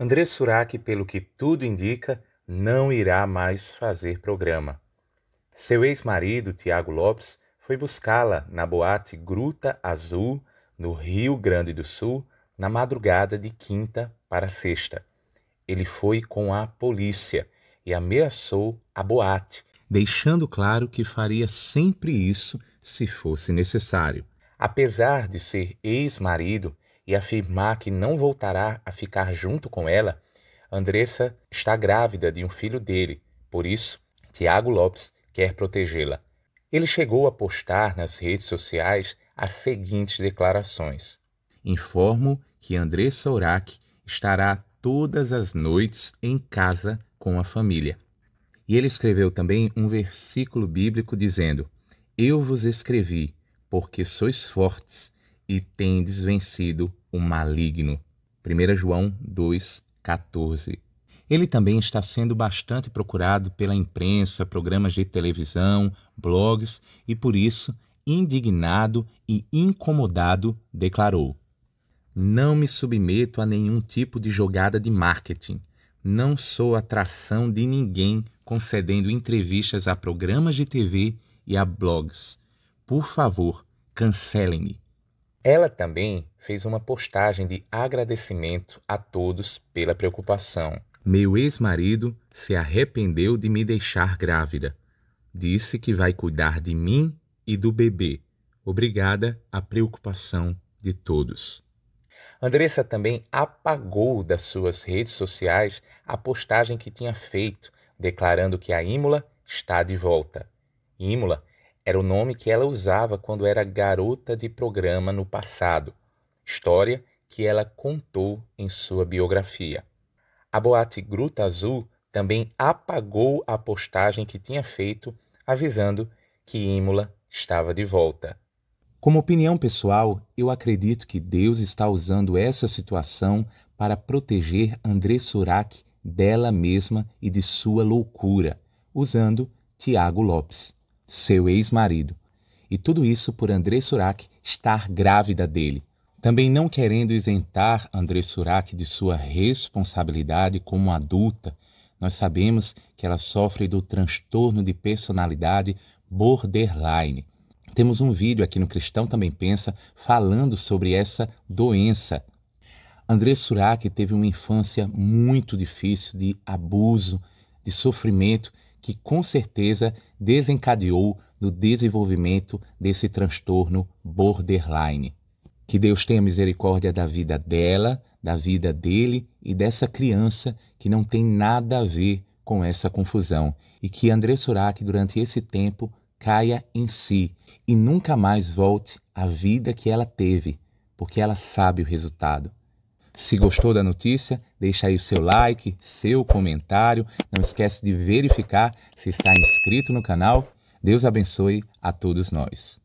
André Surak, pelo que tudo indica, não irá mais fazer programa. Seu ex-marido, Tiago Lopes, foi buscá-la na boate Gruta Azul, no Rio Grande do Sul, na madrugada de quinta para sexta. Ele foi com a polícia e ameaçou a boate, deixando claro que faria sempre isso se fosse necessário. Apesar de ser ex-marido, e afirmar que não voltará a ficar junto com ela, Andressa está grávida de um filho dele, por isso, Tiago Lopes quer protegê-la. Ele chegou a postar nas redes sociais as seguintes declarações: Informo que Andressa Orac estará todas as noites em casa com a família. E ele escreveu também um versículo bíblico dizendo: Eu vos escrevi, porque sois fortes e tendes vencido o maligno. 1 João 2,14. Ele também está sendo bastante procurado pela imprensa, programas de televisão, blogs e, por isso, indignado e incomodado, declarou: Não me submeto a nenhum tipo de jogada de marketing. Não sou atração de ninguém concedendo entrevistas a programas de TV e a blogs. Por favor, cancelem-me. Ela também fez uma postagem de agradecimento a todos pela preocupação. Meu ex-marido se arrependeu de me deixar grávida. Disse que vai cuidar de mim e do bebê. Obrigada à preocupação de todos. Andressa também apagou das suas redes sociais a postagem que tinha feito, declarando que a Imola está de volta. Imola era o nome que ela usava quando era garota de programa no passado, história que ela contou em sua biografia. A boate Gruta Azul também apagou a postagem que tinha feito avisando que Imola estava de volta. Como opinião pessoal, eu acredito que Deus está usando essa situação para proteger André Surak dela mesma e de sua loucura, usando Tiago Lopes seu ex-marido. E tudo isso por André Surak estar grávida dele. Também não querendo isentar André Surak de sua responsabilidade como adulta, nós sabemos que ela sofre do transtorno de personalidade borderline. Temos um vídeo aqui no Cristão Também Pensa falando sobre essa doença. André Surak teve uma infância muito difícil de abuso, de sofrimento que com certeza desencadeou no desenvolvimento desse transtorno borderline. Que Deus tenha misericórdia da vida dela, da vida dele e dessa criança que não tem nada a ver com essa confusão e que André Surak, durante esse tempo, caia em si e nunca mais volte à vida que ela teve, porque ela sabe o resultado. Se gostou da notícia, deixa aí o seu like, seu comentário. Não esquece de verificar se está inscrito no canal. Deus abençoe a todos nós.